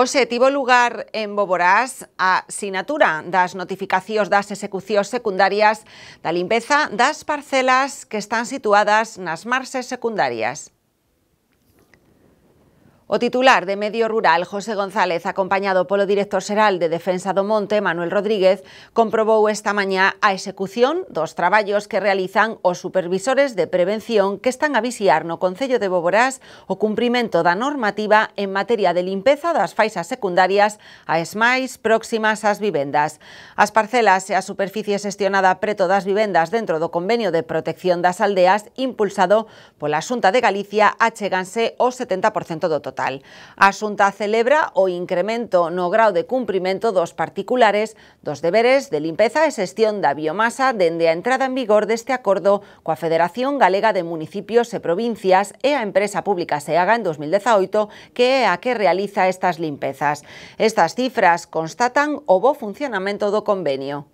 Hoxe tivo lugar en Boborás a sinatura das notificacións das execucións secundarias da limpeza das parcelas que están situadas nas marxes secundarias. O titular de Medio Rural, José González, acompañado polo director xeral de Defensa do Monte, Manuel Rodríguez, comprobou esta mañá a execución dos traballos que realizan os supervisores de prevención que están a visiar no Concello de Boborás o cumprimento da normativa en materia de limpeza das faixas secundarias a máis próximas ás vivendas. As parcelas e a superficie xestionada preto das vivendas dentro do Convenio de Protección das Aldeas impulsado pola Xunta de Galicia acheganse o 70% do total total. A Xunta celebra o incremento no grau de cumprimento dos particulares dos deberes de limpeza e xestión da biomasa dende a entrada en vigor deste acordo coa Federación Galega de Municipios e Provincias e a empresa pública SEAGA en 2018 que é a que realiza estas limpezas. Estas cifras constatan o bo funcionamento do convenio.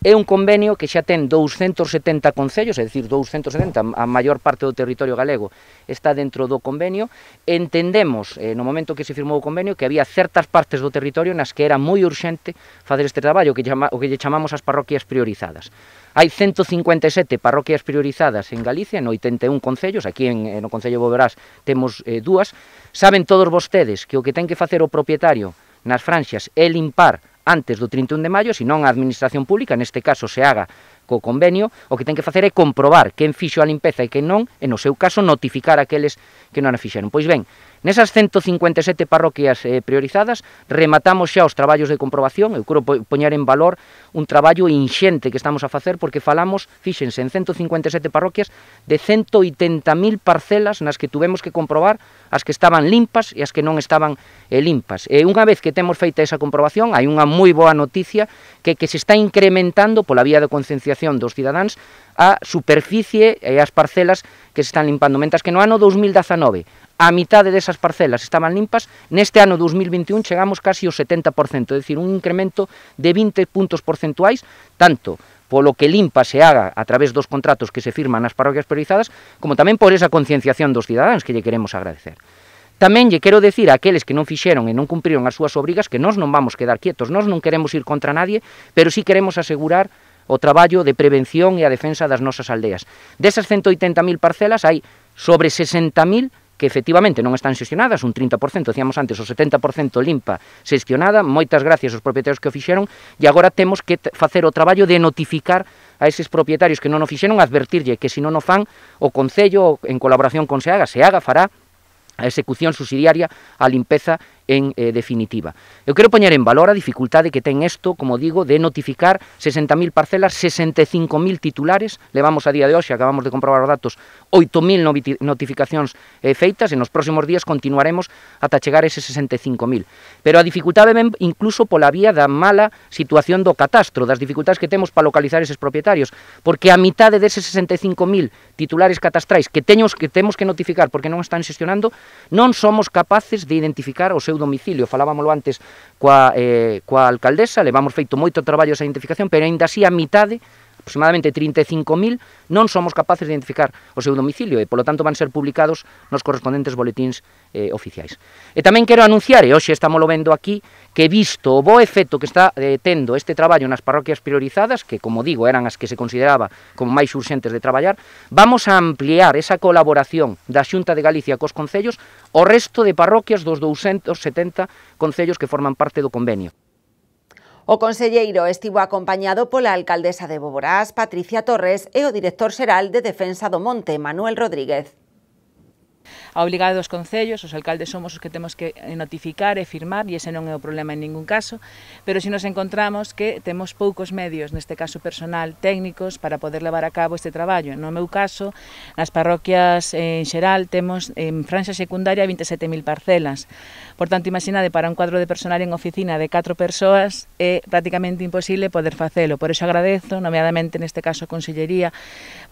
É un convenio que xa ten 270 concellos, é dicir, 270, a maior parte do territorio galego está dentro do convenio. Entendemos, eh, no momento que se firmou o convenio, que había certas partes do territorio nas que era moi urxente facer este traballo, que chama, o que lle chamamos as parroquias priorizadas. Hai 157 parroquias priorizadas en Galicia, en 81 concellos, aquí en, eh, no Concello de Boberás temos eh, dúas. Saben todos vostedes que o que ten que facer o propietario nas franxas é limpar antes do 31 de maio, se non a Administración Pública, neste caso se haga co convenio, o que ten que facer é comprobar quen fixo a limpeza e quen non, e no seu caso notificar aqueles que non a fixeron. Pois ben, Nesas 157 parroquias eh, priorizadas rematamos xa os traballos de comprobación, eu quero poñer en valor un traballo inxente que estamos a facer porque falamos, fíxense, en 157 parroquias de 180.000 parcelas nas que tuvemos que comprobar as que estaban limpas e as que non estaban eh, limpas. E unha vez que temos feita esa comprobación, hai unha moi boa noticia que, que se está incrementando pola vía de concienciación dos cidadáns a superficie e as parcelas que se están limpando, mentas que no ano 2019 a mitade desas parcelas estaban limpas, neste ano 2021 chegamos casi ao 70%, é dicir, un incremento de 20 puntos porcentuais, tanto polo que limpa se haga a través dos contratos que se firman nas parroquias priorizadas, como tamén por esa concienciación dos cidadáns que lle queremos agradecer. Tamén lle quero decir a aqueles que non fixeron e non cumpriron as súas obrigas que nós non vamos quedar quietos, nós non queremos ir contra nadie, pero sí queremos asegurar o traballo de prevención e a defensa das nosas aldeas. Desas 180.000 parcelas hai sobre 60.000 que efectivamente non están xestionadas, un 30%, decíamos antes, o 70% limpa xestionada, moitas gracias aos propietarios que o fixeron, e agora temos que facer o traballo de notificar a eses propietarios que non o fixeron, advertirlle que se non o fan, o Concello, en colaboración con SEAGA, SEAGA fará a execución subsidiaria, a limpeza en eh, definitiva. Eu quero poñer en valor a dificultade que ten isto, como digo, de notificar 60.000 parcelas, 65.000 titulares, levamos a día de hoxe, acabamos de comprobar os datos, 8.000 notificacións eh, feitas, e nos próximos días continuaremos ata chegar a ese 65.000. Pero a dificultade ven incluso pola vía da mala situación do catastro, das dificultades que temos para localizar eses propietarios, porque a mitade deses 65.000 titulares catastrais que teños que temos que notificar porque non están xestionando, non somos capaces de identificar os seu domicilio. Falábamolo antes coa, eh, coa alcaldesa, levamos feito moito traballo esa identificación, pero ainda así a mitade aproximadamente 35.000, non somos capaces de identificar o seu domicilio e, polo tanto, van ser publicados nos correspondentes boletíns eh, oficiais. E tamén quero anunciar, e hoxe estámolo vendo aquí, que visto o bo efecto que está eh, tendo este traballo nas parroquias priorizadas, que como digo eran as que se consideraba como máis urxentes de traballar, vamos a ampliar esa colaboración da Xunta de Galicia cos concellos o resto de parroquias dos 270 concellos que forman parte do convenio. O conselleiro estivo acompañado pola alcaldesa de Boborás, Patricia Torres, e o director xeral de Defensa do Monte, Manuel Rodríguez a obrigada dos concellos, os alcaldes somos os que temos que notificar e firmar, e ese non é o problema en ningún caso, pero se si nos encontramos que temos poucos medios, neste caso personal, técnicos, para poder levar a cabo este traballo. No meu caso, nas parroquias en xeral, temos en franxa secundaria 27.000 parcelas. Por tanto, imaginade, para un cuadro de personal en oficina de 4 persoas, é prácticamente imposible poder facelo. Por iso agradezo, nomeadamente neste caso a Consellería,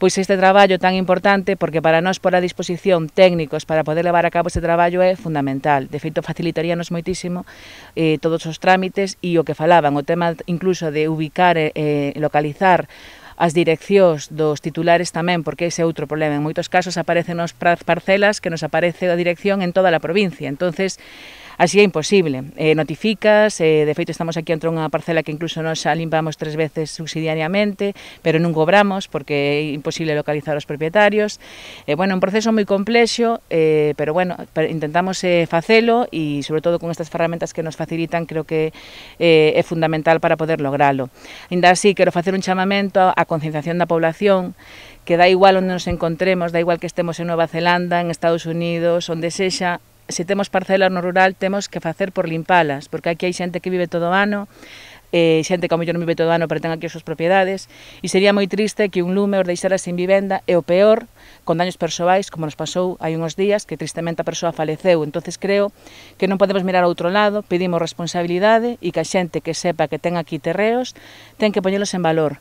pois este traballo tan importante, porque para nós por a disposición técnicos, para poder levar a cabo este traballo é fundamental. De feito, facilitaríanos moitísimo eh, todos os trámites e o que falaban, o tema incluso de ubicar e eh, localizar as direccións dos titulares tamén, porque ese é outro problema. En moitos casos aparecen nos parcelas que nos aparece a dirección en toda a provincia. entonces Así é imposible. Eh, notificas, eh, de feito estamos aquí entre unha parcela que incluso nos limpamos tres veces subsidiariamente, pero non cobramos porque é imposible localizar os propietarios. Eh, bueno, un proceso moi complexo, eh, pero bueno, intentamos eh, facelo e sobre todo con estas ferramentas que nos facilitan creo que eh, é fundamental para poder logralo. Ainda así, quero facer un chamamento á concienciación da población que da igual onde nos encontremos, da igual que estemos en Nova Zelanda, en Estados Unidos, onde sexa, se temos parcelas no rural temos que facer por limpalas, porque aquí hai xente que vive todo o ano, eh, xente que ao mellor non vive todo o ano pero ten aquí as súas propiedades e sería moi triste que un lume os deixara sin vivenda e o peor con daños persoais como nos pasou hai uns días que tristemente a persoa faleceu entonces creo que non podemos mirar a outro lado pedimos responsabilidade e que a xente que sepa que ten aquí terreos ten que poñelos en valor